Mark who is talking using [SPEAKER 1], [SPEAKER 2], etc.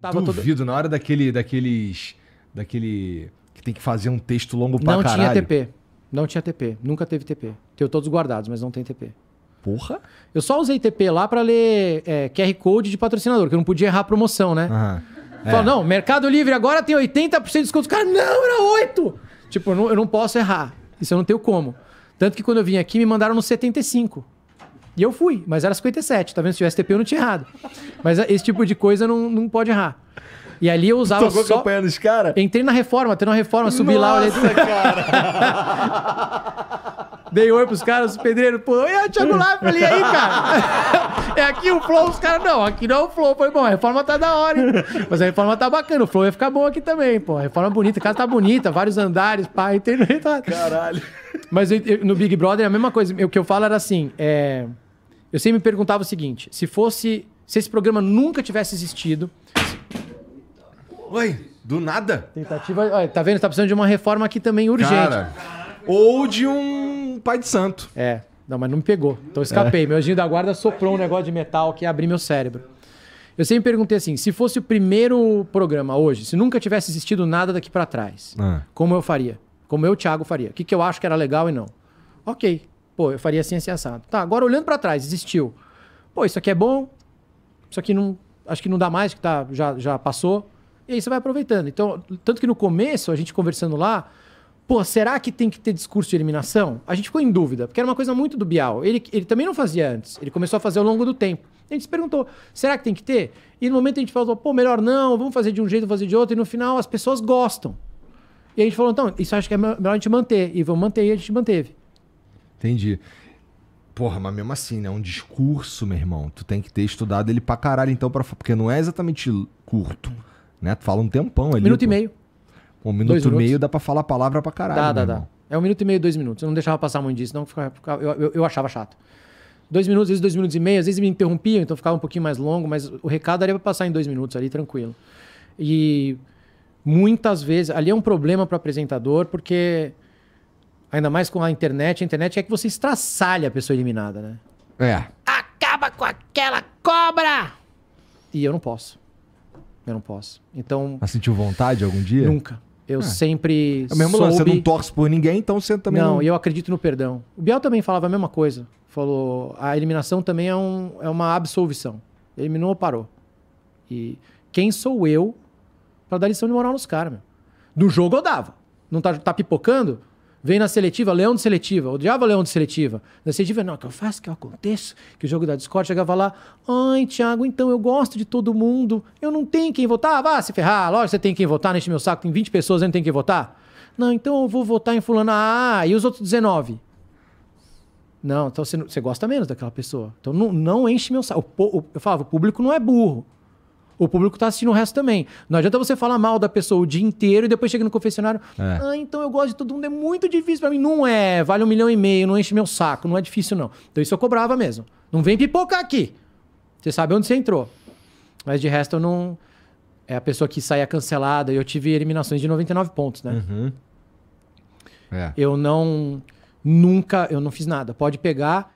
[SPEAKER 1] Tava Duvido, todo... na hora daquele, daqueles, daquele que tem que fazer um texto longo pra não caralho. Não tinha TP, não tinha TP, nunca teve TP. Tenho todos guardados, mas não tem TP. Porra! Eu só usei TP lá para ler é, QR Code de patrocinador, que eu não podia errar a promoção, né? Uhum. É. não, Mercado Livre agora tem 80% de desconto. Cara, não, era 8! Tipo, eu não, eu não posso errar. Isso eu não tenho como. Tanto que quando eu vim aqui, me mandaram no 75. E eu fui, mas era 57, tá vendo? Se tivesse TP eu não tinha errado. Mas esse tipo de coisa não, não pode errar. E ali eu usava Tocou só... campanha dos caras? Entrei na reforma, entrei na reforma, subi Nossa, lá, olhei... Nossa, cara! Dei oi pros caras, os pedreiros, pô, e aí, Thiago Live, falei, aí, cara? é aqui o flow, os caras, não, aqui não é o flow. Falei, bom, a reforma tá da hora, hein? Mas a reforma tá bacana, o flow ia ficar bom aqui também, pô. A reforma é bonita, a casa tá bonita, vários andares, pá, entrei tá? Caralho! Mas eu, eu, no Big Brother é a mesma coisa, o que eu falo era assim, é... Eu sempre me perguntava o seguinte: se fosse. Se esse programa nunca tivesse existido. Oi, do nada? Tentativa. Olha, tá vendo? Tá precisando de uma reforma aqui também urgente. Cara, ou de um pai de santo. É. Não, mas não me pegou. Então escapei. É. Meu anjinho da guarda soprou um negócio de metal que abriu meu cérebro. Eu sempre perguntei assim: se fosse o primeiro programa hoje, se nunca tivesse existido nada daqui para trás, ah. como eu faria? Como eu, Thiago, faria? O que, que eu acho que era legal e não? Ok, Pô, eu faria assim, assim, assado. Tá, agora olhando para trás, existiu. Pô, isso aqui é bom, isso aqui não, acho que não dá mais, que tá, já, já passou. E aí você vai aproveitando. Então, tanto que no começo, a gente conversando lá, pô, será que tem que ter discurso de eliminação? A gente ficou em dúvida, porque era uma coisa muito do Bial. Ele, ele também não fazia antes, ele começou a fazer ao longo do tempo. A gente se perguntou, será que tem que ter? E no momento a gente falou, pô, melhor não, vamos fazer de um jeito, fazer de outro, e no final as pessoas gostam. E a gente falou, então, isso acho que é melhor a gente manter, e vamos manter, e a gente manteve. Entendi. Porra, mas mesmo assim, né? É um discurso, meu irmão. Tu tem que ter estudado ele pra caralho, então, pra... porque não é exatamente curto. Né? Tu fala um tempão ali. Minuto pô. e meio. Um minuto e meio dá pra falar palavra pra caralho. Dá, dá, irmão. dá. É um minuto e meio, dois minutos. Eu não deixava passar muito disso, não. Eu, eu, eu achava chato. Dois minutos, às vezes dois minutos e meio, às vezes me interrompiam, então ficava um pouquinho mais longo, mas o recado era pra passar em dois minutos ali, tranquilo. E muitas vezes. Ali é um problema pro apresentador, porque Ainda mais com a internet. A internet é que você estraçalha a pessoa eliminada, né? É. Acaba com aquela cobra! E eu não posso. Eu não posso. Então. Mas sentiu vontade algum dia? Nunca. Eu é. sempre. É o mesmo soube... lance, você não torce por ninguém, então você também. Não, não... eu acredito no perdão. O Biel também falava a mesma coisa. Falou: a eliminação também é, um, é uma absolvição. Eliminou, parou. E quem sou eu para dar lição de moral nos caras, meu? No jogo eu dava. Não tá, tá pipocando? Vem na seletiva, leão de seletiva. Odiava leão de seletiva. Na seletiva, não, que eu faço, que eu aconteço. Que o jogo da Discord chegava lá. Ai, Thiago, então eu gosto de todo mundo. Eu não tenho quem votar. Ah, vá se ferrar. Lógico, você tem quem votar neste meu saco. Tem 20 pessoas, eu não tenho quem votar. Não, então eu vou votar em fulano. Ah, e os outros 19? Não, então você, você gosta menos daquela pessoa. Então não, não enche meu saco. O, o, eu falava, o público não é burro. O público tá assistindo o resto também. Não adianta você falar mal da pessoa o dia inteiro e depois chega no confessionário. É. Ah, então eu gosto de todo mundo, é muito difícil para mim. Não é, vale um milhão e meio, não enche meu saco, não é difícil não. Então isso eu cobrava mesmo. Não vem pipocar aqui. Você sabe onde você entrou. Mas de resto eu não. É a pessoa que saia cancelada. E eu tive eliminações de 99 pontos, né? Uhum. É. Eu não. Nunca. Eu não fiz nada. Pode pegar.